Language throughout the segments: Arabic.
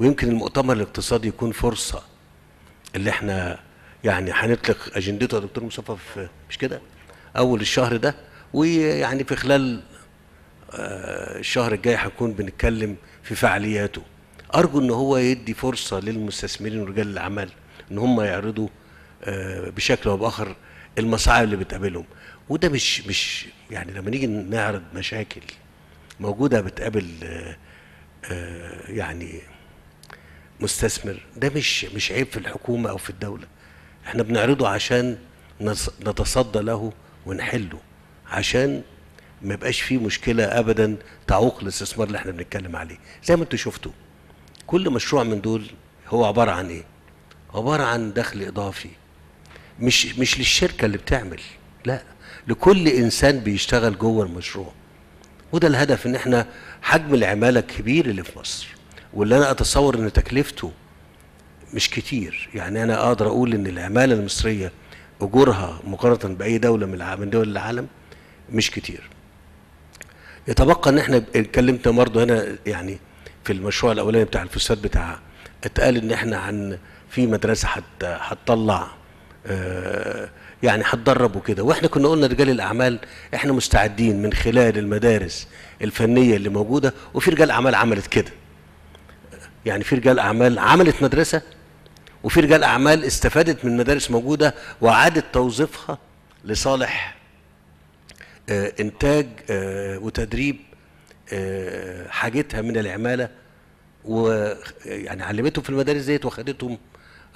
ويمكن المؤتمر الاقتصادي يكون فرصه اللي احنا يعني هنطلق اجندته يا دكتور مصطفى مش كده اول الشهر ده ويعني في خلال آه، الشهر الجاي هنكون بنتكلم في فعالياته ارجو ان هو يدي فرصه للمستثمرين ورجال الاعمال ان هم يعرضوا آه، بشكل او باخر المصاعب اللي بتقابلهم وده مش مش يعني لما نيجي نعرض مشاكل موجوده بتقابل آه، يعني مستثمر ده مش مش عيب في الحكومه او في الدوله احنا بنعرضه عشان نتصدى له ونحله عشان ما يبقاش فيه مشكله ابدا تعوق الاستثمار اللي احنا بنتكلم عليه زي ما انتوا شفتوا كل مشروع من دول هو عباره عن ايه عباره عن دخل اضافي مش مش للشركه اللي بتعمل لا لكل انسان بيشتغل جوه المشروع وده الهدف ان احنا حجم العماله الكبير اللي في مصر واللي انا اتصور ان تكلفته مش كتير يعني انا اقدر اقول ان العماله المصريه اجورها مقارنه باي دوله من من دول العالم مش كتير يتبقى ان احنا اتكلمت برضه هنا يعني في المشروع الاولاني بتاع الفساد بتاع اتقال ان احنا عن في مدرسه هتطلع آه، يعني هتدرب وكده واحنا كنا قلنا رجال الاعمال احنا مستعدين من خلال المدارس الفنيه اللي موجوده وفي رجال اعمال عملت كده يعني في رجال اعمال عملت مدرسه وفي رجال اعمال استفادت من مدارس موجوده واعادت توظيفها لصالح آه، انتاج آه، وتدريب آه، حاجتها من العماله ويعني علمتهم في المدارس ديت واخدتهم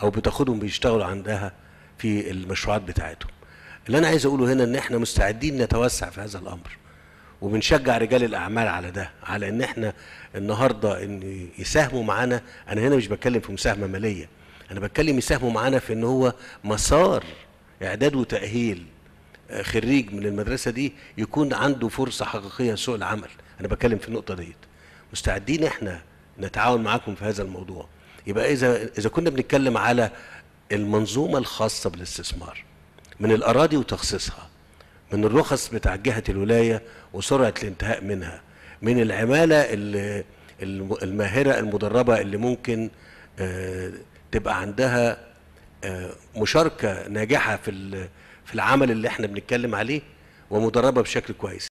او بتاخدهم بيشتغلوا عندها في المشروعات بتاعتهم اللي انا عايز اقوله هنا ان احنا مستعدين نتوسع في هذا الامر وبنشجع رجال الاعمال على ده على ان احنا النهارده ان يساهموا معانا انا هنا مش بتكلم في مساهمه ماليه انا بتكلم يساهموا معانا في ان هو مسار اعداد وتاهيل آه، خريج من المدرسه دي يكون عنده فرصه حقيقيه لسوق العمل انا بتكلم في النقطه ديت مستعدين احنا نتعاون معاكم في هذا الموضوع يبقى اذا اذا كنا بنتكلم على المنظومه الخاصه بالاستثمار من الاراضي وتخصيصها من الرخص بتاع جهة الولاية وسرعة الانتهاء منها من العمالة الماهرة المدربة اللي ممكن آه، تبقى عندها آه، مشاركة ناجحة في في العمل اللي احنا بنتكلم عليه ومدربة بشكل كويس